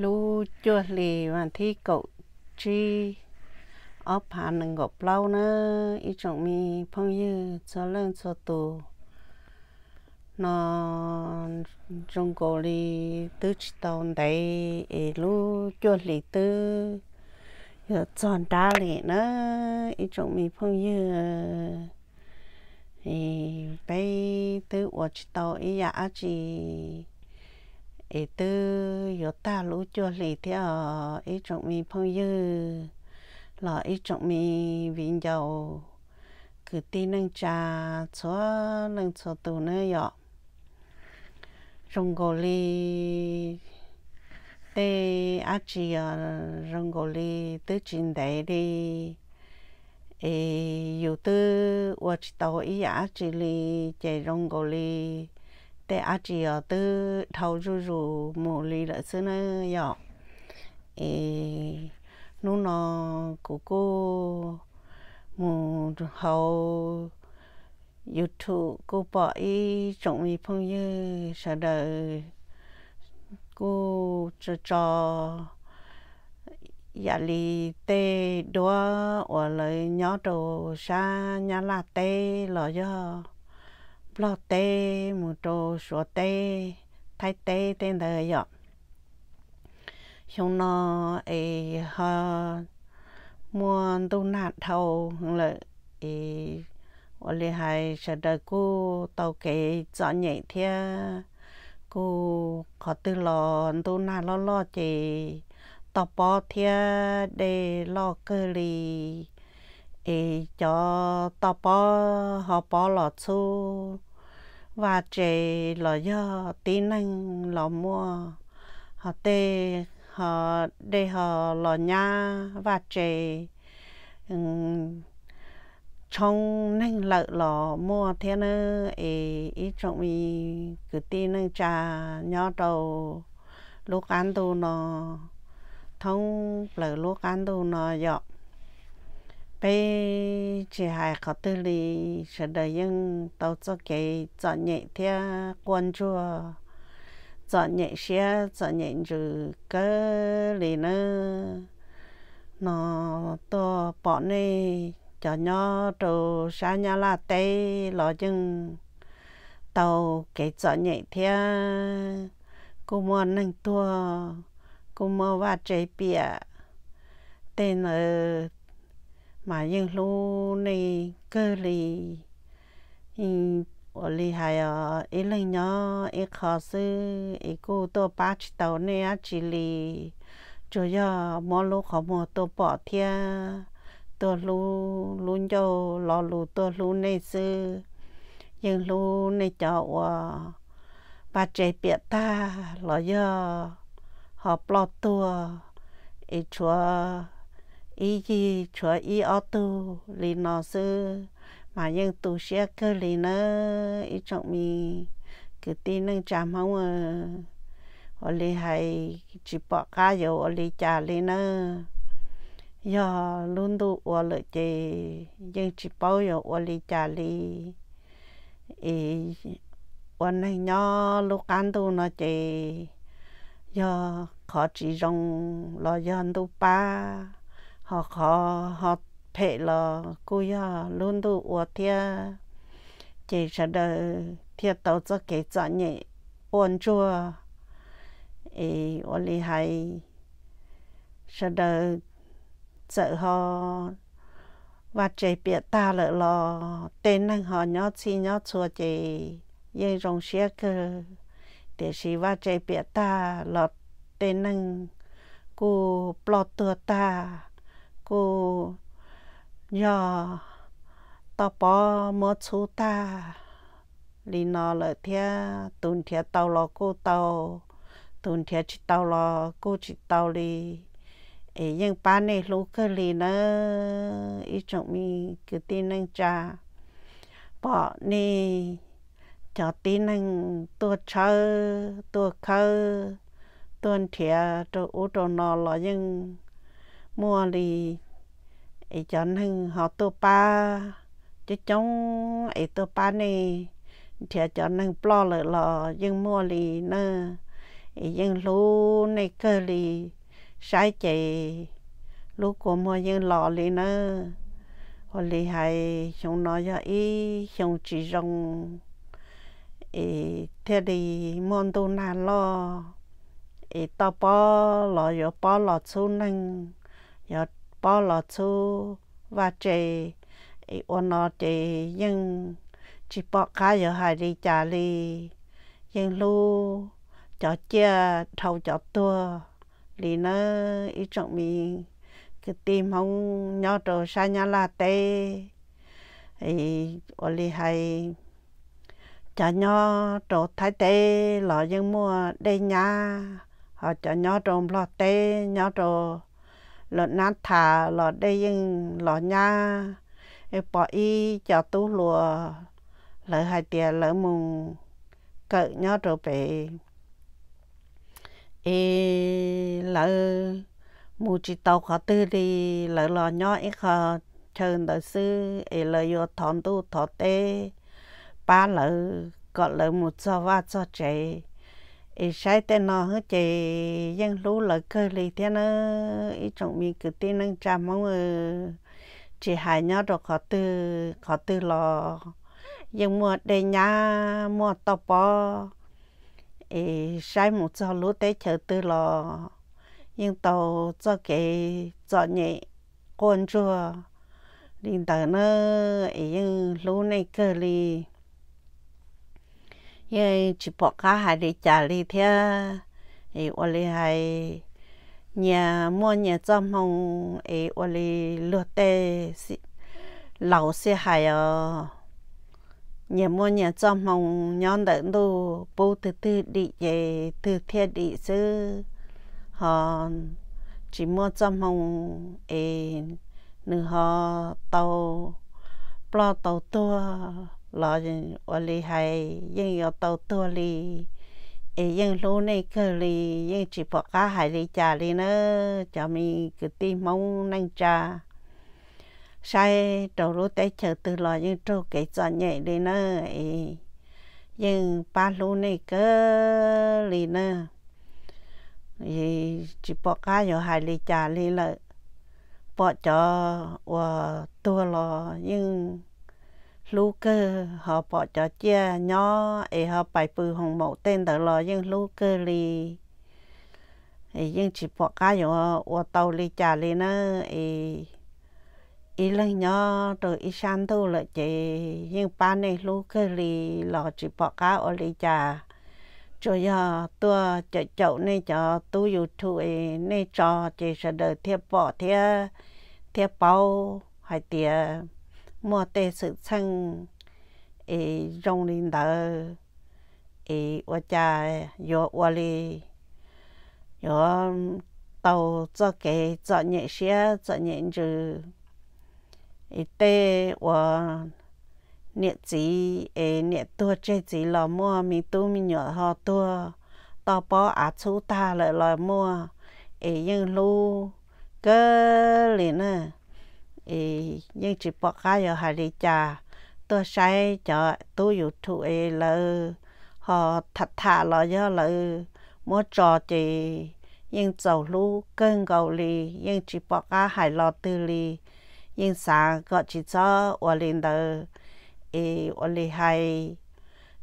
lu chua lì và thi cậu chi ở phá nâng gọt lâu nữa ý chồng mi phong như cho lên cho tù nó trong cổ lì tư chỉ tàu đầy, ý lu chua lì tư giờ chọn đá lì nữa ý chồng mi phong như thì bây tư ở chỉ tàu ý dạ chỉ ấy tư yo ta lũ cho lì theo ấy à? trọng mi phong dư là ấy trọng mi vĩnh dầu cứ tí nâng trà cho nâng cho tù nữa yo rong gò lì tê á chì à, rong gò lì tư chín đầy đi ấy yo tư ở chỉ tàu ý á chì lì chạy rong gò แต่อาจีอตื้อเท่ารูรูหมูลีละซื้อเนื้อยอเอนู่นอกูกูหมูเขา YouTube กูปออีจงมีพงยือสะเดอกูจะจออย่าลีเตดัวว่าเลยย้อโตชาญาลาเตหลอยอ lo tê mu trô số tê thay tê tên đời dọ chúng nó ấy ha mua tu nạt thầu là ấy ở lề hai sợ đời cô tàu kề chọ nhảy thia cô khó tư lo tu nạt lo lo chỉ tàu bò thia để lo cơ lì ý cho tao bỏ họ bỏ lọ chú và chế lọ do tí năng lọ mua họ tê họ để họ lọ nhà và chế trong năng lợi lọ mua thế nữa ý ý trọng mi cứ tí năng trà nhỏ đầu lúc ăn đồ nó thông lợi lúc ăn đồ nó dọc bây chỉ hai khó tư lý sẽ đời những tàu cho cái chọn nhẹ theo quan chùa chọn nhẹ xe chọn nhẹ trừ cơ lý nữa nó to bọn này cho nhỏ đồ xa nhà là tây lo chừng tàu cái chọn nhẹ theo cô mua nâng tua cô mua và chạy bia tên ở mà những lúc này cơ lì in ở lì hay ở ít lần nhớ ít khó xử ít cô tôi ba chỉ tàu nè chỉ lì cho giờ mỗi lúc họ mua tôi bỏ thia tôi lu luôn cho lo lu tôi lu này sư nhưng lu này cho bà chế biết ta lo giờ họ bỏ tôi ít chua ý gì chúa ý ở tu lì nó sư mà nhưng tu sẽ cơ lì nó ý trọng mi cứ tin nâng chạm không à ờ, ở lì hay chỉ bỏ cá dầu ở lì chả lì nó giờ luôn tu ở lì chè nhưng chỉ bao giờ ở lì chả lì ý ở này nhỏ lúc ăn tu nó chè giờ khó chỉ rong lo dân tu pa họ họ họ phê là cô ya luôn đủ ủa thia chỉ sợ đời thia tàu cho cái cho nhẹ ổn chua ấy ổn lý hay sợ đời sợ họ và chế biệt ta lỡ lo tên năng họ nhó chi nhó chua chế yên rong xe cơ để xí và chế biệt ta lọt tên năng cô plot tua ta cô giờ ta bỏ mất chú ta lì nó là thế tuần thế tao lo cô tao tuần thế chỉ tao lo cô chỉ tao đi ấy nhưng ba này lúc cái lì nó ít trọng mi cứ tin năng cha bỏ nè cho tin năng tua chơi tua khơi tuần thế cho ô tô nó là nhưng mua lì ấy cho nên họ tô ba chứ chống ấy tô ba này thì cho nên bỏ lỡ lò nhưng mua lì nơ ấy nhưng lú này cơ lì sai chạy lú của mua nhưng lò lì nơ hoặc lì hay chúng nó cho ý chúng chỉ rong ấy thế thì món đồ nào lo ấy tao bỏ lò yo bỏ lò xuống năng giờ bỏ lọ chú và chè ý ôn nó chè nhưng chỉ bỏ cá giờ hai đi trả đi nhưng lu cho chia thâu cho tua lì nó ý trọng mình cái tim không nhỏ đồ xa nhà là tê ý ôn lì hay cho nhỏ đồ thái tê lò nhưng mua đây nhà họ cho nhỏ đồ lọ tê nhỏ đồ lọ nát thà lọ đây nhưng lọ nha bỏ y cho tu lùa lỡ hai tia lỡ mùng cỡ nhó rồi về e lỡ mù chỉ tàu khó tư đi lỡ lọ nhó ít khó chơn đời sư e lỡ vô thọn tu thọ tê ba lỡ có lỡ một cho va cho chạy ý sai tên nó hết chị dân lũ lỡ cơ lì thế nó ý chồng mình cứ tin năng trăm mong ờ, chị hài nhau rồi khó tư khó tư lò dân mua đây nhà mua tàu bò ý sai một cho lũ tế chờ tư lò nhưng tàu cho cái cho nhẹ con chua linh tờ nó ý dân lũ này cơ lì yêu chỉ bỏ cá hai đi trả đi thế ấy ô li hai nhà uh, mua nhà cho mong ấy ô li lúa tê lẩu xe hai ờ nhà mua nhà cho mong nhóm đợn đồ bố từ từ đi về từ thiên đi sư họ chỉ mua trong mong ấy nửa họ tàu plo tàu tua lo dân ở li hay dân ở tàu tua li ấy dân lũ này cơ li dân chỉ bỏ cá hải li trà li nữa cho mình cứ tìm mong năng trà sai đầu lũ tay chờ từ lo dân trâu cái cho nhẹ li nữa ấy dân ba lũ này cơ li nữa thì chỉ bỏ cá vào hải li trà li lợi bỏ cho tua lo nhưng lúc cơ họ bỏ cho chia nhỏ ấy họ bài bự hồng mẫu tên đó lo nhưng lúc cơ li ấy nhưng chỉ bỏ cá nhỏ ô tàu li trả li nữa ấy ý lần nhỏ rồi ý san thu lại chị nhưng ba này lúc cơ li lo chỉ bỏ cá ô li trả cho giờ tôi chạy chậu này cho tôi yêu thủy này cho chị sẽ đợi thiệp bỏ thiệp thiệp bao hay tiền 莫得是称诶容领导诶，我家有我哩有到做给做年些做年就诶对我年纪诶年多这几老莫咪多咪鸟好多，到包阿出大了老莫诶用路个哩呢。ý nhưng chỉ bỏ cá giờ hà đi cha tôi sai cho tôi yêu thụ ấy là họ thật thà lo cho là mua trò chỉ nhưng dầu lũ cơn gầu lì nhưng chỉ bỏ cá hải lo tư lì nhưng sáng có chỉ cho ở lên đó ý ở lì hay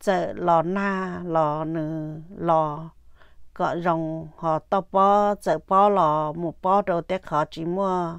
chợ lò na lò nữ lò có rồng họ to bò, chợ bò lò một bò đồ tết họ chỉ mua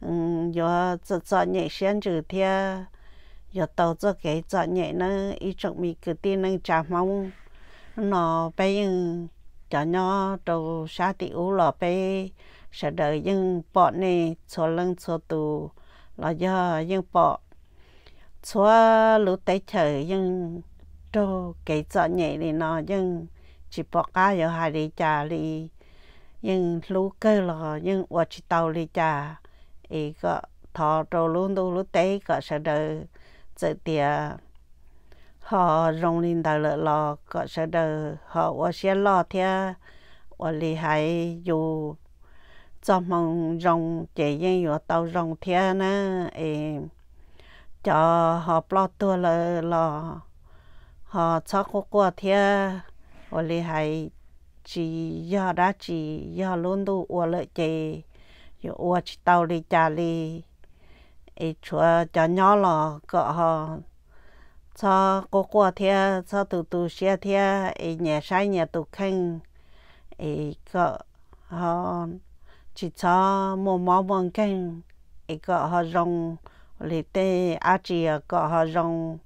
嗯，有做作业先就天，有到做给作业呢，一种米个的能加忙，那白用叫鸟都下地乌了白，是的用包呢，错冷错度，那要用包，错路得 chờ 用都给作业的那用，只包家有下的家里，用路够了用我去到的家。ý có thọ trâu luôn đâu lúc tế có sợ đời dự tiệc họ rong lên đầu lợ có sợ đời họ ở xe lò thea ở lì hải cho mong rong chế yên ở tàu rong thea nè ý cho họ lo tua lợ lò họ cho cô qua thea ở chỉ do đã chỉ do luôn đâu ở lợ chế yo ua chi tao li cha li e chua cha nhỏ lo ko ha cho cô cô thia cho tụ tụ xe thia e nhà sai nhà tụ khanh e ko ha chỉ cho mò mò mòn khanh e ko ha rong li tê a chi ko ha rong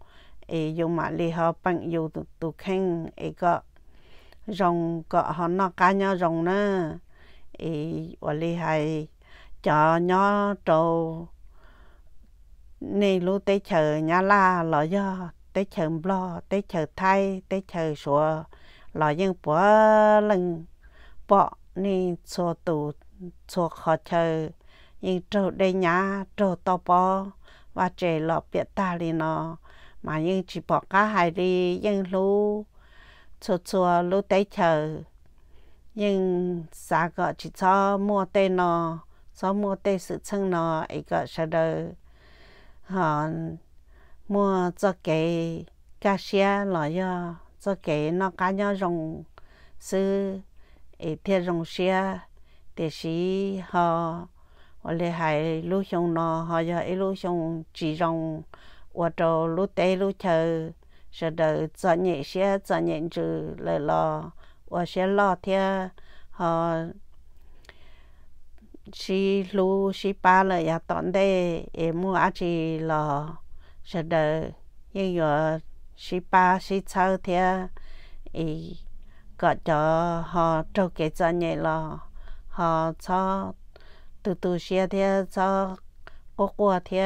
e dùng mà li ha bằng yêu tụ tụ khanh e ko rong ko ha nó cá nhau rong nữa e wa li hai cho nhỏ trâu nè lú tế chờ nhà la lọ do tế chờ lo tế chờ thay tế chờ sủa lọ dân bỏ lần bỏ nè sủa tù sủa khó chờ nhưng trâu đây nhà trâu to bò và trẻ lọ biệt ta đi nó mà nhưng chỉ bỏ cả hai đi nhưng lú sủa sủa lú tế chờ nhưng xa gọi chỉ cho mua tên nó sau mua tê sự chân nó ấy có sao đâu họ mua cho cái cá xe là do cho cái nó cá nhau rồng sư ấy thiệt rồng xe để sĩ họ hoặc là hai lũ xong nó họ do ấy lũ xong chỉ rồng hoặc là lũ tê lũ chờ sau đó cho nhẹ xe cho nhẹ chữ lại lo hoặc sẽ lo theo họ chỉ lu chỉ ba là ya tận đây em mua chỉ lo, sẽ đỡ nhưng giờ chỉ ba chỉ sáu thì ý có cho họ trâu cái cho nhẹ là họ cho từ từ xe thì cho cô cô thì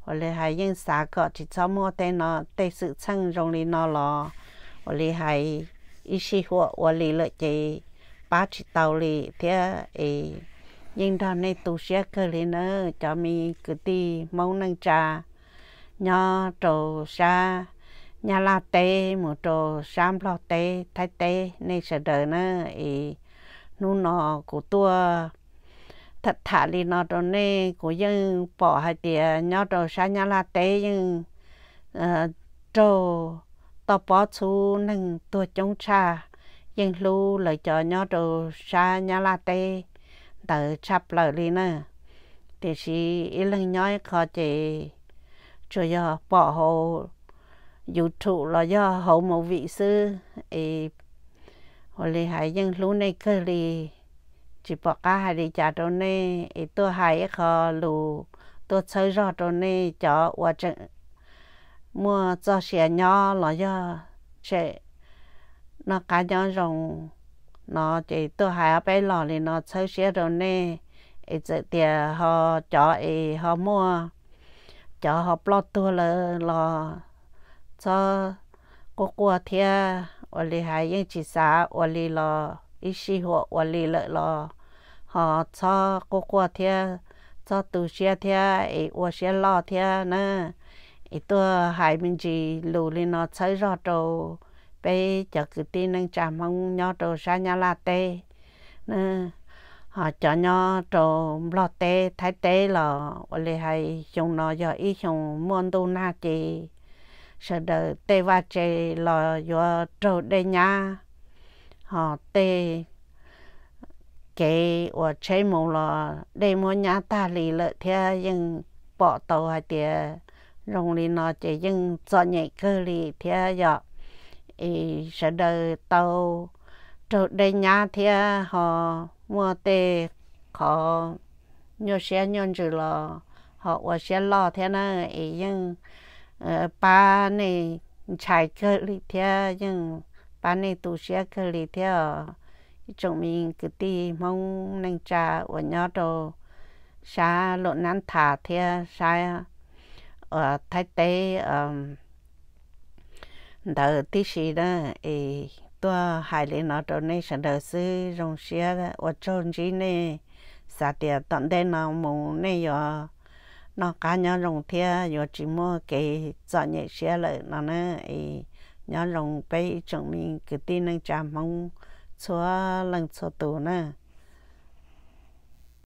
hoặc là hay những xã cái chỉ cho mua tên nó để sự chân rong lên nó lo, hoặc là hay ít xíu hoặc hoặc là lợi chỉ ba chỉ tàu lì thì nhưng đó này tụ xe cơ lên nữa cho mi cứ đi mau năng trà nhỏ trồ xa nhà la tê một trồ sam lo tê thái tê này sẽ đời nữa ý nu nó của tua thật thà đi nó đó này của dân bỏ hai tía nhỏ trồ xa nhà la tê nhưng trồ tao bỏ chú nâng tua chống cha nhưng lưu lại cho nhỏ trồ xa nhà la tê tờ chắp lờ đi nè thì chỉ ít lần nhói khó chị cho do bỏ hồ dù thụ là do hậu một vị sư ấy hồi lì hải dân lũ này cơ lì chỉ bỏ cá hai đi trả đồ này ấy tôi hải khó lù tôi chơi rõ đồ này cho hòa trận mua cho xe nhỏ là do sẽ nó cá nhỏ rồng 那这都还要被老哩，喏，操些着呢，一直点好着，哎，好摸，着好不多了咯。早过过天，我里还用起啥？我里咯，一喜火我里了咯？好，早过过天，早多些天，诶，我些老天呢，一都还没子路哩，喏，采啥着？bé cho cứ tin năng chả mong nhau đồ ra nhà là tê nè họ cho nhau đồ lo tê thái tê là lì hay chúng nó giờ ý chúng muốn tu na chị sợ đỡ tê va chê là do đồ đây nhà họ tê cái ở chế mù là đây mua nhà ta lì lợ thế nhưng bỏ tàu hay tiền rong lì nó chỉ nhưng cho nhảy cơ lì thế giờ ý sẽ đời tàu trở đây nhà thì họ mua tê họ nhớ xe nhân chữ lo họ qua xe lo thế nó ý nhưng ờ, ba này chạy cơ lý thế nhưng ba này tu xe cơ lý thế chúng mình cứ đi mong nên cha ở nhà đồ xa lộn nán thả thế xa ở ờ, thái tế um, đỡ tí xí đó ấy tua hải lý nó chỗ này sản đỡ sư rong xia ở trong gì này sa tiền tận đây nó mù này rồi nó cá nhau rong thia rồi chỉ mua cái chọn nhẹ xia lại nó nữa ấy nhau rong bây chúng mình cứ tin năng chạm mong chúa lần chúa tù nữa